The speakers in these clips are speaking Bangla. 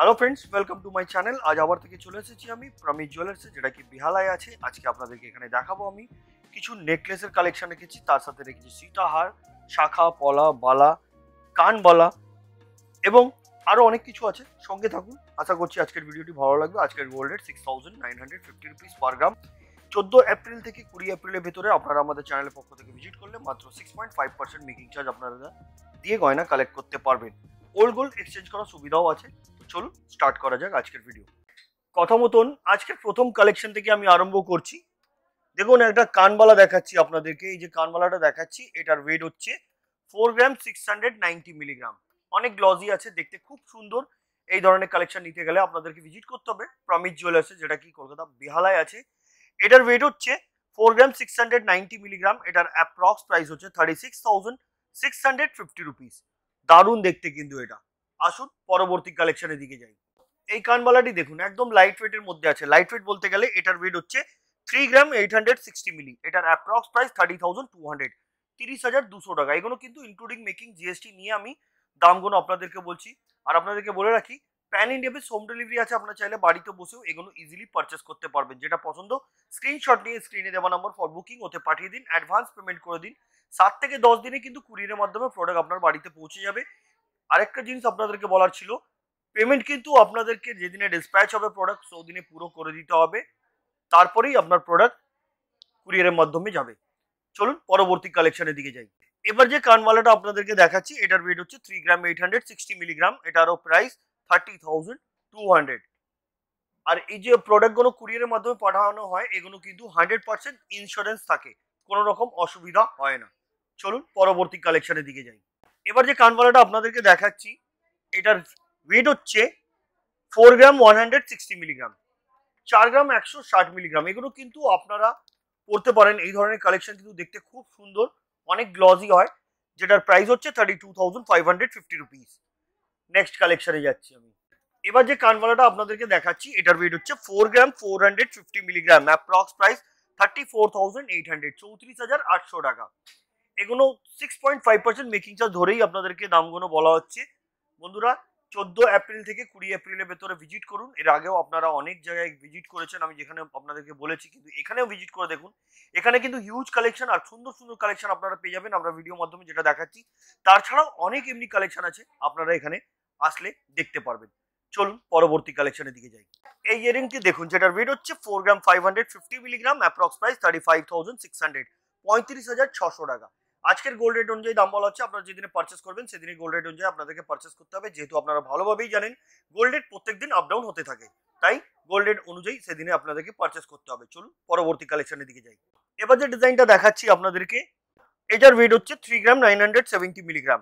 hello friends welcome to my channel আজ আবার থেকে চলে এসেছি আমি প্রমিজ জুয়েলার্সে যেটা কি বিহালায় আছে আজকে আপনাদেরকে এখানে দেখাবো আমি কিছু নেকলেসের কালেকশন রেখেছি তার সাথে রেখেছি সীতাহার শাখা পলা বালা কানবালা এবং আরও অনেক কিছু আছে সঙ্গে থাকুন আশা করছি আজকের ভিডিওটি ভালো লাগবে আজকের gold rate six thousand nine hundred fifty rupees per gram চোদ্দো এপ্রিল থেকে কুড়ি এপ্রিলের ভেতরে আপনারা আমাদের চ্যানেলের পক্ষ থেকে ভিজিট করলে মাত্র six point five percent making charge আপনারা দিয়ে গয়না কালেক্ট করতে পারবেন ওল্ড গোল্ড এক্সচেঞ্জ করার সুবিধাও আছে চলুন স্টার্ট করা যাক আজকের ভিডিও কথা মতন আজকের প্রথম কালেকশন থেকে আমি আরম্ভ করছি দেখুন একটা কানবালা দেখাচ্ছি আপনাদেরকে এই যে কানবালাটা দেখাচ্ছি এটার ওয়েট হচ্ছে four gram six hundred ninety milligram অনেক গ্লজি আছে দেখতে খুব সুন্দর এই ধরনের কালেকশন নিতে গেলে আপনাদেরকে ভিজিট করতে হবে প্রমিত জুয়েলার্সে যেটা কি কলকাতা বেহালায় আছে এটার ওয়েট হচ্ছে four gram six hundred ninety milligram এটার অ্যাপ্রক্স প্রাইস হচ্ছে thirty six thousand six hundred fifty rupees দারুণ দেখতে কিন্তু এটা আসুন পরবর্তী কালেকশনের দিকে যাই এই কানবালাটি দেখুন একদম লাইট ওয়েটের মধ্যে আছে লাইট ওয়েট বলতে গেলে এটার ওয়েট হচ্ছে three gram eight hundred sixty milli এটার approx price thirty thousand two hundred তিরিশ হাজার দুশো টাকা এগুলো কিন্তু ইনক্লুডিং মেকিং জিএসটি নিয়ে আমি দামগুলো আপনাদেরকে বলছি আর আপনাদেরকে বলে রাখি pan India base home delivery আছে আপনার চাইলে বাড়িতে বসেও এগুলো ইজিলি পারচেস করতে পারবেন যেটা পছন্দ স্ক্রিনশট নিয়ে স্ক্রিনে দেওয়া নম্বর ফর বুকিং ওতে পাঠিয়ে দিন অ্যাডভান্স পেমেন্ট করে দিন সাত থেকে দশ দিনে কিন্তু কুরিয়ারের মাধ্যমে প্রোডাক্ট আপনার বাড়িতে পৌঁছে যাবে আরেকটা জিনিস আপনাদেরকে বলার ছিল পেমেন্ট কিন্তু আপনাদেরকে যেদিনে ডিসপ্যাচ হবে প্রোডাক্ট দিনে পুরো করে দিতে হবে তারপরেই আপনার প্রোডাক্ট কুরিয়ারের মাধ্যমে যাবে চলুন পরবর্তী কালেকশনের দিকে যাই এবার যে কানওয়ালাটা আপনাদেরকে দেখাচ্ছি এটার ওয়েট হচ্ছে three gram eight hundred sixty milligram এটারও price thirty thousand two hundred আর এই যে প্রোডাক্টগুলো কুরিয়ারের মাধ্যমে পাঠানো হয় এগুলো কিন্তু হান্ড্রেড পার্সেন্ট ইন্স্যুরেন্স থাকে কোনো রকম অসুবিধা হয় না চলুন পরবর্তী কালেকশনের দিকে যাই এবার যে কানওয়ালাটা আপনাদেরকে দেখাচ্ছি এটার ওয়েট হচ্ছে 4 গ্রাম 160 মিলিগ্রাম 4 গ্রাম 160 মিলিগ্রাম এগুলো কিন্তু আপনারা পড়তে পারেন এই ধরনের কালেকশনগুলো দেখতে খুব সুন্দর অনেক গ্লসি হয় যেটা প্রাইস হচ্ছে 32550 রুপিস नेक्स्ट কালেকশন এই আছে আমি এবার যে কানওয়ালাটা আপনাদেরকে দেখাচ্ছি এটার ওয়েট হচ্ছে 4 গ্রাম 450 মিলিগ্রাম অ্যাপ্রক্স প্রাইস 34800 34800 টাকা এগুলো six point five percent making charge ধরেই আপনাদেরকে দামগুলো বলা হচ্ছে বন্ধুরা চোদ্দ এপ্রিল থেকে কুড়ি এপ্রিলের ভেতরে ভিজিট করুন এর আগেও আপনারা অনেক জায়গায় ভিজিট করেছেন আমি যেখানে আপনাদেরকে বলেছি কিন্তু এখানেও ভিজিট করে দেখুন এখানে কিন্তু হিউজ কালেকশন আর সুন্দর সুন্দর কালেকশন আপনারা পেয়ে যাবেন আমরা ভিডিও মাধ্যমে যেটা দেখাচ্ছি তাছাড়াও অনেক এমনি কালেকশন আছে আপনারা এখানে আসলে দেখতে পারবেন চলুন পরবর্তী কালেকশনের দিকে যাই এই ইয়ারিংটি দেখুন যেটার ওয়েট হচ্ছে four gram five hundred fifty milligram approx price thirty five thousand six hundred পঁয়ত্রিশ হাজার ছশো টাকা আজকের গোল্ড রেট অনুযায়ী দাম বলা হচ্ছে আপনারা যেদিনে পারচেস করবেন সেদিনে গোল্ড রেট অনুযায়ী আপনাদেরকে পারচেস করতে হবে যেহেতু আপনারা ভালোভাবেই জানেন গোল্ড রেট প্রত্যেক দিন আপ ডাউন হতে থাকে তাই গোল্ড রেট অনুযায়ী সেদিনে আপনাদেরকে পারচেস করতে হবে চলুন পরবর্তী কালেকশনের দিকে যাই এবার যে ডিজাইনটা দেখাচ্ছি আপনাদেরকে এটার ওয়েট হচ্ছে three gram nine hundred seventy milligram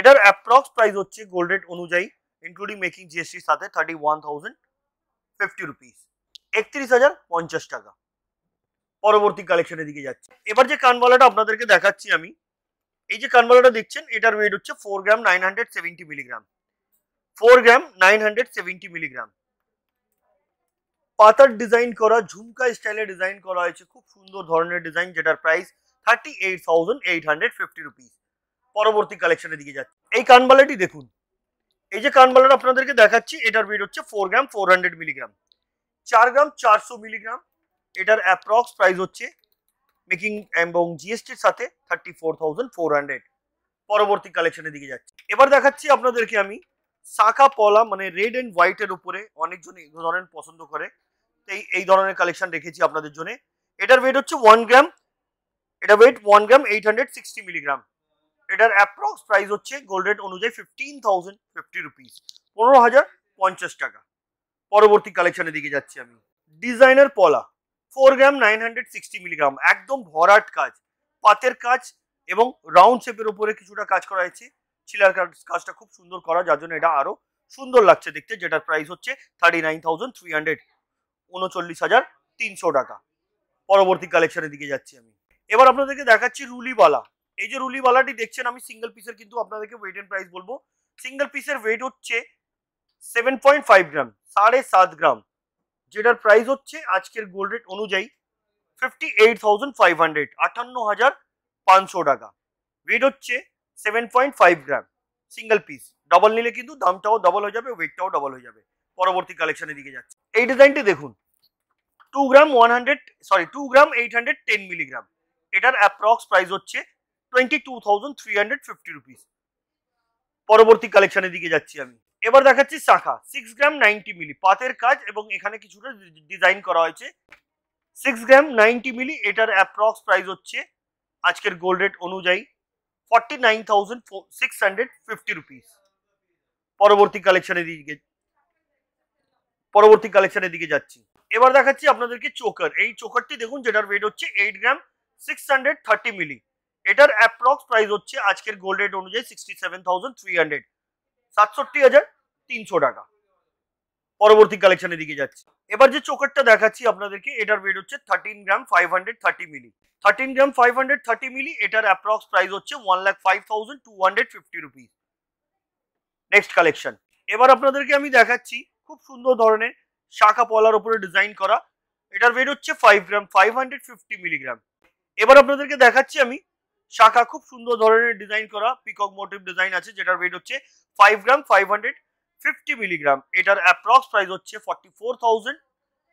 এটার অ্যাপ্রক্স প্রাইস হচ্ছে গোল্ড রেট অনুযায়ী ইনক্লুডিং মেকিং জিএসটির সাথে thirty one thousand fifty rupees একত্রিশ হাজার পঞ্চাশ টাকা পরবর্তী কালেকশনের দিকে যাচ্ছে এবার যে কানবালাটা আপনাদেরকে দেখাচ্ছি আমি এই যে কানবালাটা দেখছেন এটার ওয়েট হচ্ছে four gram nine hundred seventy milligram four gram nine hundred seventy milligram পাতার ডিজাইন করা ঝুমকা স্টাইলে ডিজাইন করা হয়েছে খুব সুন্দর ধরনের ডিজাইন যেটার price thirty eight thousand eight hundred fifty rupees পরবর্তী কালেকশনের দিকে যাচ্ছে এই কানবালাটি দেখুন এই যে কানবালাটা আপনাদেরকে দেখাচ্ছি এটার ওয়েট হচ্ছে four gram four hundred milligram চার গ্রাম চারশো মিলিগ্রাম এটার অ্যাপ্রক্স প্রাইস হচ্ছে মেকিং এবং জিএসটির সাথে thirty four thousand four hundred পরবর্তী কালেকশনের দিকে যাচ্ছি এবার দেখাচ্ছি আপনাদেরকে আমি শাখা পলা মানে রেড অ্যান্ড হোয়াইটের উপরে অনেকজন এই ধরনের পছন্দ করে তাই এই ধরনের কালেকশন রেখেছি আপনাদের জন্য এটার ওয়েট হচ্ছে ওয়ান গ্রাম এটা weight one gram eight hundred sixty milligram এটার অ্যাপ্রক্স প্রাইস হচ্ছে গোল্ড রেট অনুযায়ী ফিফটিন থাউজেন্ড ফিফটি রুপিস পনেরো হাজার পঞ্চাশ টাকা পরবর্তী কালেকশনের দিকে যাচ্ছি আমি ডিজাইনার পলা four gram nine hundred sixty milligram একদম ভরাট কাজ পাতের কাজ এবং রাউন্ড শেপের উপরে কিছুটা কাজ করা হয়েছে ছিলার কাজটা খুব সুন্দর করা যার জন্য এটা আরও সুন্দর লাগছে দেখতে যেটার প্রাইস হচ্ছে thirty nine thousand three hundred হাজার তিনশো টাকা পরবর্তী কালেকশনের দিকে যাচ্ছি আমি এবার আপনাদেরকে দেখাচ্ছি রুলিওয়ালা এই যে রুলিওয়ালাটি দেখছেন আমি সিঙ্গেল পিসের কিন্তু আপনাদেরকে ওয়েট এন্ড প্রাইস বলবো সিঙ্গেল পিসের ওয়েট হচ্ছে সেভেন পয়েন্ট ফাইভ গ্রাম সাড়ে সাত গ্রাম যেটার প্রাইস হচ্ছে আজকের গোল্ড রেট অনুযায়ী fifty eight thousand five hundred আটান্ন হাজার পাঁচশো টাকা ওয়েট হচ্ছে seven point five gram single piece double নিলে কিন্তু দামটাও ডবল হয়ে যাবে ওয়েটটাও ডবল হয়ে যাবে পরবর্তী কালেকশনের দিকে যাচ্ছে এই ডিজাইনটি দেখুন two gram one hundred sorry two gram eight hundred ten milligram এটার অ্যাপ্রক্স প্রাইস হচ্ছে twenty two thousand three hundred fifty rupees পরবর্তী কালেকশনের দিকে যাচ্ছি আমি এবার দেখাচ্ছি শাখা সিক্স গ্রাম নাইনটি মিলি পাতের কাজ এবং এখানে কিছুটা ডিজাইন করা হয়েছে সিক্স গ্রাম নাইনটি মিলি এটার অ্যাপ্রক্স প্রাইস হচ্ছে আজকের গোল্ড রেট অনুযায়ী forty nine thousand six hundred fifty rupees পরবর্তী কালেকশনের দিকে পরবর্তী কালেকশনের দিকে যাচ্ছি এবার দেখাচ্ছি আপনাদেরকে চোকার এই চোকারটি দেখুন যেটার ওয়েট হচ্ছে eight gram six hundred thirty milli এটার অ্যাপ্রক্স প্রাইস হচ্ছে আজকের গোল্ড রেট অনুযায়ী sixty seven thousand three hundred সাতষট্টি হাজার তিনশো টাকা পরবর্তী কালেকশনের দিকে যাচ্ছি এবার যে চোকারটা দেখাচ্ছি আপনাদেরকে এটার বেড হচ্ছে thirteen gram five hundred thirty milli thirteen gram five hundred thirty milli এটার অ্যাপ্রক্স প্রাইস হচ্ছে one lakh five thousand two hundred fifty rupees next collection এবার আপনাদেরকে আমি দেখাচ্ছি খুব সুন্দর ধরনের শাখা পলার উপরে ডিজাইন করা এটার বেড হচ্ছে five gram five hundred fifty milligram এবার আপনাদেরকে দেখাচ্ছি আমি শাখা খুব সুন্দর ধরনের ডিজাইন করা পিকক মোটিভ ডিজাইন আছে যেটার বেড হচ্ছে five gram five hundred fifty milligram এটার অ্যাপ্রক্স প্রাইস হচ্ছে forty four thousand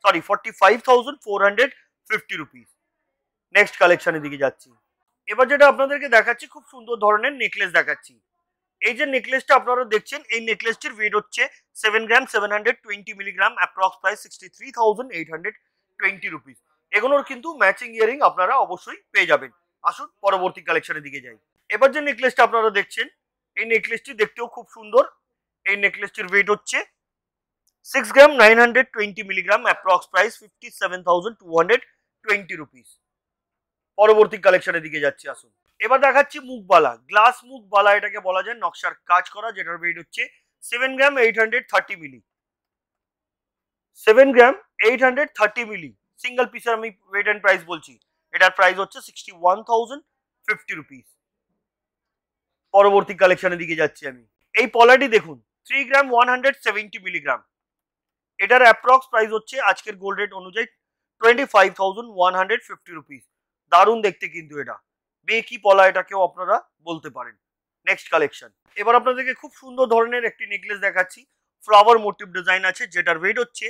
sorry forty five thousand four hundred fifty rupees next কালেকশনের দিকে যাচ্ছি এবার যেটা আপনাদেরকে দেখাচ্ছি খুব সুন্দর ধরনের নেকলেস দেখাচ্ছি এই যে নেকলেসটা আপনারা দেখছেন এই নেকলেসটির ওয়েট হচ্ছে seven gram seven hundred twenty milligram approx price sixty three thousand eight hundred twenty rupees এগুলোর কিন্তু ম্যাচিং ইয়ারিং আপনারা অবশ্যই পেয়ে যাবেন আসুন পরবর্তী কালেকশনের দিকে যাই এবার যে নেকলেসটা আপনারা দেখছেন এই নেকলেসটি দেখতেও খুব সুন্দর এই নেকলেসটির ওয়েট হচ্ছে six gram nine hundred twenty milligram approx price fifty seven thousand two hundred twenty rupees পরবর্তী কালেকশনের দিকে যাচ্ছি আসুন এবার দেখাচ্ছি মুখবালা গ্লাস মুখবালা এটাকে বলা যায় নকশার কাজ করা যেটার ওয়েট হচ্ছে seven gram eight hundred thirty milli seven gram eight hundred thirty milli single পিসের আমি ওয়েট অ্যান্ড প্রাইস বলছি এটার প্রাইস হচ্ছে sixty one thousand fifty rupees পরবর্তী কালেকশনের দিকে যাচ্ছি আমি এই পলাটি দেখুন three gram one hundred seventy milligram এটার অ্যাপ্রক্স প্রাইস হচ্ছে আজকের গোল্ড রেট অনুযায়ী twenty five thousand one hundred fifty rupees দারুণ দেখতে কিন্তু এটা বেকি পলা এটাকেও আপনারা বলতে পারেন নেক্সট কালেকশন এবার আপনাদেরকে খুব সুন্দর ধরনের একটি নেকলেস দেখাচ্ছি ফ্লাওয়ার মোটিভ ডিজাইন আছে যেটার ওয়েট হচ্ছে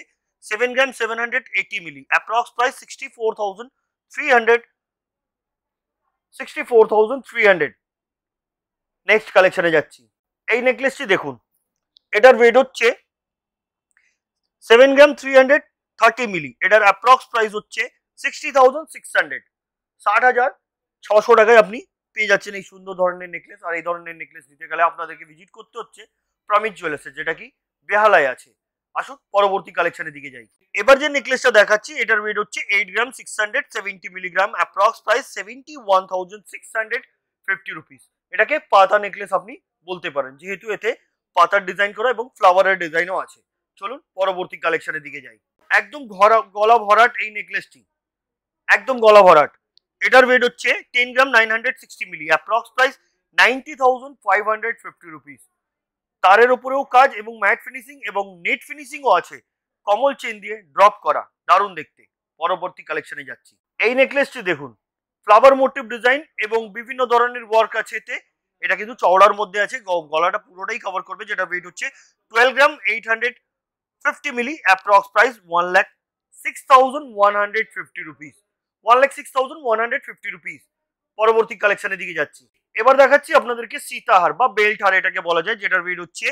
seven gram seven hundred eighty milli approx price sixty four thousand three hundred sixty four thousand three hundred next কালেকশনে যাচ্ছি এই নেকলেসটি দেখুন এটার ওয়েট হচ্ছে seven gram three hundred thirty milli এটার অ্যাপ্রক্স প্রাইস হচ্ছে সিক্সটি থাউজেন্ড সিক্স হান্ড্রেড ষাট হাজার ছশো টাকায় আপনি পেয়ে যাচ্ছেন এই সুন্দর ধরনের নেকলেস আর এই ধরনের নেকলেস নিতে গেলে আপনাদেরকে ভিজিট করতে হচ্ছে প্রমিত জুয়েলার্সের যেটা কি বেহালায় আছে আসুন পরবর্তী কালেকশনের দিকে যাই এবার যে নেকলেসটা দেখাচ্ছি এটার ওয়েট হচ্ছে eight gram six hundred seventy milligram approx price seventy one thousand six hundred fifty rupees এটাকে পাতা নেকলেস আপনি বলতে পারেন যেহেতু এতে পাতার ডিজাইন করা এবং ফ্লাওয়ারের ডিজাইনও আছে চলুন পরবর্তী কালেকশনের দিকে যাই একদম ভরা গলা ভরাট এই নেকলেসটি একদম গলা ভরাট এটার ওয়েট হচ্ছে ten gram nine hundred sixty milli approx price ninety thousand five hundred fifty rupees তারের ওপরেও কাজ এবং ম্যাট ফিনিশিং এবং নেট ফিনিশিংও আছে কমল চেন দিয়ে ড্রপ করা দারুণ দেখতে পরবর্তী কালেকশনে যাচ্ছি এই নেকলেসটি দেখুন ফ্লাওয়ার মোটিভ ডিজাইন এবং বিভিন্ন ধরনের ওয়ার্ক আছে এতে এটা কিন্তু চওড়ার মধ্যে আছে গলাটা পুরোটাই কভার করবে যেটা ওয়েট হচ্ছে twelve gram eight hundred fifty milli approx price one lakh six thousand one hundred fifty rupees one lakh six thousand one hundred fifty rupees পরবর্তী কালেকশনের দিকে যাচ্ছি এবার দেখাচ্ছি আপনাদেরকে সীতাহার বা বেল্ট হার এটাকে বলা যায় যেটার ওয়েট হচ্ছে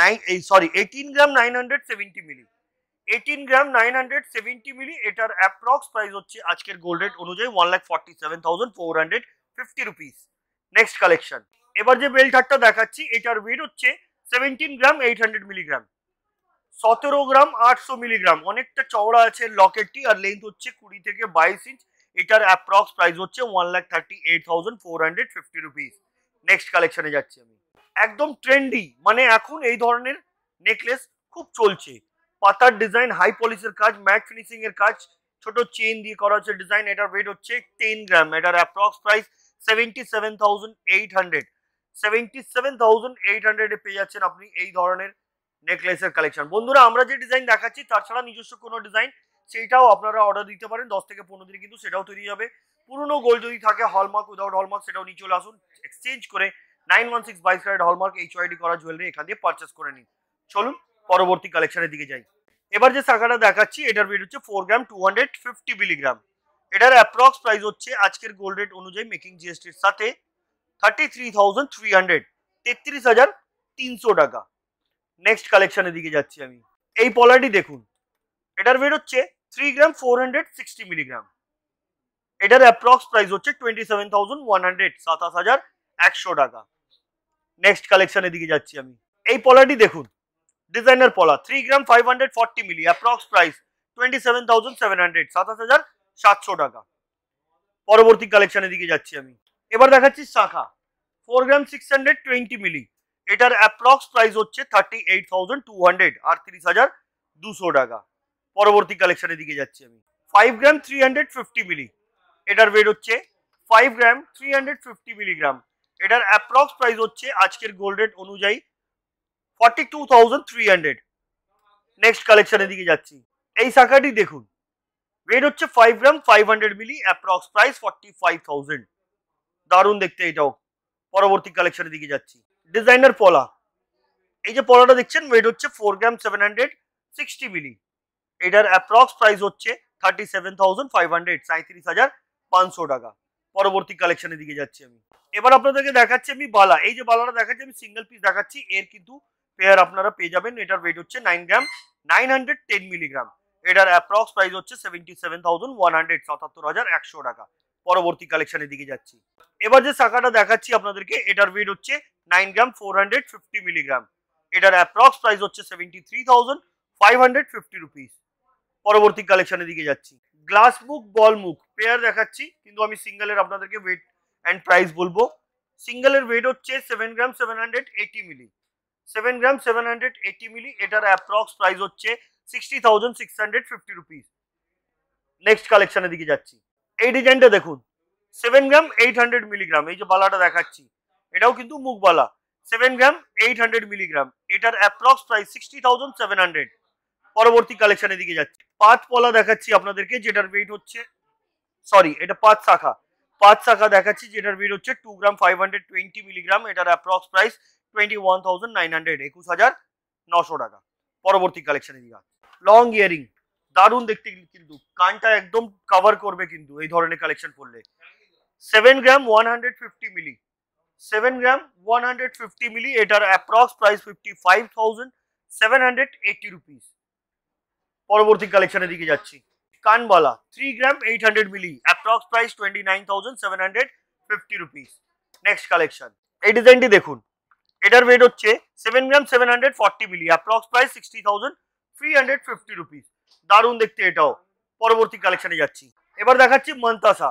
নাইন এই sorry eighteen gram nine hundred seventy milli eighteen gram nine hundred seventy milli এটার অ্যাপ্রক্স প্রাইস হচ্ছে আজকের গোল্ড রেট অনুযায়ী one lakh forty seven thousand four hundred fifty rupees next collection এবার যে বেল্ট হারটা দেখাচ্ছি এটার ওয়েট হচ্ছে seventeen gram eight hundred milligram সতেরো গ্রাম আটশো মিলিগ্রাম অনেকটা চওড়া আছে লকেটটি আর লেন্থ হচ্ছে কুড়ি থেকে বাইশ ইঞ্চ এটার অ্যাপ্রক্স প্রাইস হচ্ছে one lakh thirty eight thousand four hundred fifty rupees next কালেকশনে যাচ্ছি আমি একদম ট্রেন্ডি মানে এখন এই ধরনের নেকলেস খুব চলছে পাতার ডিজাইন হাই পলিশের কাজ ম্যাট ফিনিশিং এর কাজ ছোট চেন দিয়ে করা হচ্ছে ডিজাইন এটার ওয়েট হচ্ছে টেন গ্রাম এটার approx price seventy seven thousand eight hundred seventy seven thousand eight হান্ড্রেডে পেয়ে যাচ্ছেন আপনি এই ধরনের নেকলেসের কালেকশন বন্ধুরা আমরা যে ডিজাইন দেখাচ্ছি তাছাড়া নিজস্ব কোনো ডিজাইন সেইটাও আপনারা অর্ডার দিতে পারেন দশ থেকে পনেরো দিনে কিন্তু সেটাও তৈরি হবে পুরনো গোল্ড যদি থাকে হলমার্ক উইদাউট হলমার্ক সেটাও নিয়ে চলে আসুন এক্সচেঞ্জ করে নাইন ওয়ান সিক্স বাইশ হলমার্ক এইচ ওয়াইডি করা জুয়েলারি এখান দিয়ে পারচেস করে নিন চলুন পরবর্তী কালেকশনের দিকে যাই এবার যে শাখাটা দেখাচ্ছি এটার ওয়েট হচ্ছে four gram two hundred fifty milligram এটার অ্যাপ্রক্স প্রাইস হচ্ছে আজকের গোল্ড রেট অনুযায়ী মেকিং জিএসটির সাথে thirty three thousand three hundred তেত্রিশ হাজার তিনশো টাকা নেক্সট কালেকশনের দিকে যাচ্ছি আমি এই পলাটি দেখুন এটার বেড হচ্ছে three gram four hundred sixty milligram এটার অ্যাপ্রক্স প্রাইস হচ্ছে twenty seven thousand one hundred সাতাশ হাজার একশো টাকা নেক্সট কালেকশনের দিকে যাচ্ছি আমি এই পলাটি দেখুন ডিজাইনার পলা three gram five hundred forty milli approx price twenty seven thousand seven hundred সাতাশ হাজার সাতশো টাকা পরবর্তী কালেকশনের দিকে যাচ্ছি আমি এবার দেখাচ্ছি শাখা four gram six hundred twenty milli এটার অ্যাপ্রক্স প্রাইস হচ্ছে thirty eight thousand two hundred হাজার দুশো টাকা পরবর্তী কালেকশনের দিকে যাচ্ছি আমি five gram three hundred fifty milli এটার ওয়েট হচ্ছে five gram three hundred fifty milligram এটার অ্যাপ্রক্স প্রাইস হচ্ছে আজকের গোল্ড রেট অনুযায়ী 42300 नेक्स्ट কালেকশনের দিকে যাচ্ছি এই সাকাটি দেখুন ওয়েট হচ্ছে 5 গ্রাম 500 মিলি অ্যাপ্রক্স প্রাইস 45000 দারুন দেখতে এই দাও পরবর্তী কালেকশনের দিকে যাচ্ছি ডিজাইনার পোলা এই যে পোলাটা দেখছেন ওয়েট হচ্ছে 4 গ্রাম 760 মিলি এটার অ্যাপ্রক্স প্রাইস হচ্ছে 37500 37500 টাকা পরবর্তী কালেকশনের দিকে যাচ্ছি আমি এবার আপনাদেরকে দেখাচ্ছি আমি বালা এই যে বালাটা দেখাচ্ছি আমি সিঙ্গেল পিস দেখাচ্ছি এর কিন্তু পেয়ার আপনারা পেয়ে যাবেন এটার ওয়েট হচ্ছে 9 গ্রাম 910 মিলিগ্রাম এটার অ্যাপ্রক্স প্রাইস হচ্ছে 77100 77100 টাকা পরবর্তী কালেকশনের দিকে যাচ্ছি এবার যে সাকাটা দেখাচ্ছি আপনাদেরকে এটার ওয়েট হচ্ছে 9 গ্রাম 450 মিলিগ্রাম এটার অ্যাপ্রক্স প্রাইস হচ্ছে 73550 রুপিস পরবর্তী কালেকশনের দিকে যাচ্ছি গ্লাস বুক বল মুখ পেয়ার দেখাচ্ছি কিন্তু আমি সিঙ্গেল এর আপনাদেরকে ওয়েট এন্ড প্রাইস বলবো সিঙ্গেল এর ওয়েট হচ্ছে 7 gram 780 milli seven gram seven hundred eighty milli এটার অ্যাপ্রক্স প্রাইস হচ্ছে sixty thousand six hundred fifty rupees next কালেকশনের দিকে যাচ্ছি এই ডিজাইনটা দেখুন seven gram eight hundred milligram এই যে বালাটা দেখাচ্ছি এটাও কিন্তু মুখবালা seven gram eight hundred milligram এটার approx price sixty thousand seven hundred পরবর্তী কালেকশনের দিকে যাচ্ছি পাঁচ পলা দেখাচ্ছি আপনাদেরকে যেটার ওয়েট হচ্ছে সরি এটা পাঁচ শাখা পাঁচ শাখা দেখাচ্ছি যেটার ওয়েট হচ্ছে two gram five hundred twenty milligram এটার approx price twenty one thousand nine hundred একুশ হাজার নশো টাকা পরবর্তী কালেকশনে দিঘা লং ইয়ারিং দারুণ দেখতে কিন্তু কানটা একদম কভার করবে কিন্তু এই ধরনের কালেকশন করলে seven gram one hundred fifty milli seven gram one hundred fifty milli এটার approx price fifty five thousand seven hundred eighty rupees পরবর্তী কালেকশনের দিকে যাচ্ছি কানবালা three gram eight hundred milli approx price twenty nine thousand seven hundred fifty rupees next collection এই ডিজাইনটি দেখুন এটার ওয়েট হচ্ছে seven gram seven hundred forty milli approx price sixty thousand three hundred fifty rupees দারুণ দেখতে এটাও পরবর্তী কালেকশানে যাচ্ছি এবার দেখাচ্ছি মন্তাসা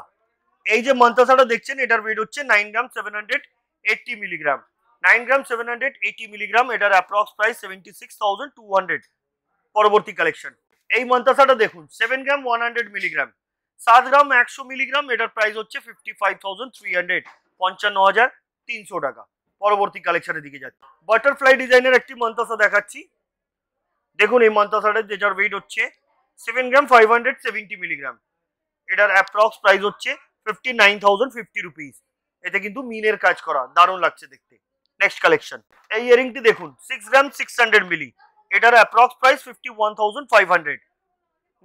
এই যে মন্তাসাটা দেখছেন এটার ওয়েট হচ্ছে nine gram seven hundred eighty milligram nine gram seven hundred eighty milligram এটার approx price seventy six thousand two hundred পরবর্তী কালেকশন এই মন্তাসাটা দেখুন seven gram one hundred milligram সাত গ্রাম একশো মিলিগ্রাম এটার প্রাইস হচ্ছে fifty five thousand three hundred পঞ্চান্ন হাজার তিনশো টাকা পরবর্তী কালেকশনের দিকে যাচ্ছি বাটারফ্লাই ডিজাইনের একটি মন্তাসা দেখাচ্ছি দেখুন এই যে যেটার ওয়েট হচ্ছে seven gram five hundred seventy milligram এটার অ্যাপ্রক্স প্রাইস হচ্ছে fifty nine thousand fifty rupees এতে কিন্তু মিনের কাজ করা দারুণ লাগছে দেখতে নেক্সট কালেকশন এই ইয়ারিংটি দেখুন six gram six hundred milli এটার approx price fifty one thousand five hundred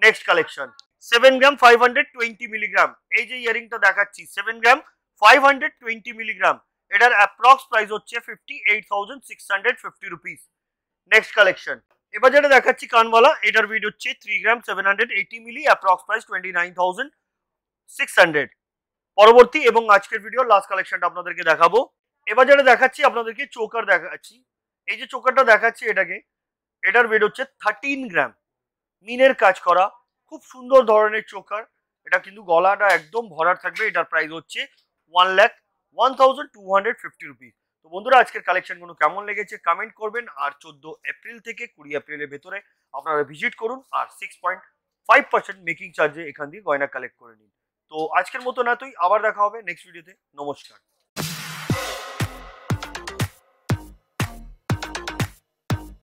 next collection seven gram five hundred twenty milligram এই যে ইয়ারিংটা দেখাচ্ছি seven gram five hundred twenty milligram এটার অ্যাপ্রক্স প্রাইস হচ্ছে fifty eight thousand six hundred fifty rupees next collection এবার যেটা দেখাচ্ছি কানওয়ালা এটার ওয়েট হচ্ছে three gram seven hundred eighty milli approx price twenty nine thousand six hundred পরবর্তী এবং আজকের ভিডিও লাস্ট কালেকশনটা আপনাদেরকে দেখাবো এবার যেটা দেখাচ্ছি আপনাদেরকে চোকার দেখাচ্ছি এই যে চোকারটা দেখাচ্ছি এটাকে এটার বেড হচ্ছে থার্টিন গ্রাম মিনের কাজ করা খুব সুন্দর ধরনের চোকার এটা কিন্তু গলাটা একদম ভরার থাকবে এটার প্রাইস হচ্ছে one lakh one thousand two hundred fifty rupees তো বন্ধুরা আজকের কালেকশনগুলো কেমন লেগেছে কমেন্ট করবেন আর চোদ্দ এপ্রিল থেকে কুড়ি এপ্রিলের ভেতরে আপনারা ভিজিট করুন আর six point five percent making চার্জে এখান দিয়ে গয়না কালেক্ট করে নিন তো আজকের মতো না তুই আবার দেখা হবে নেক্সট ভিডিওতে নমস্কার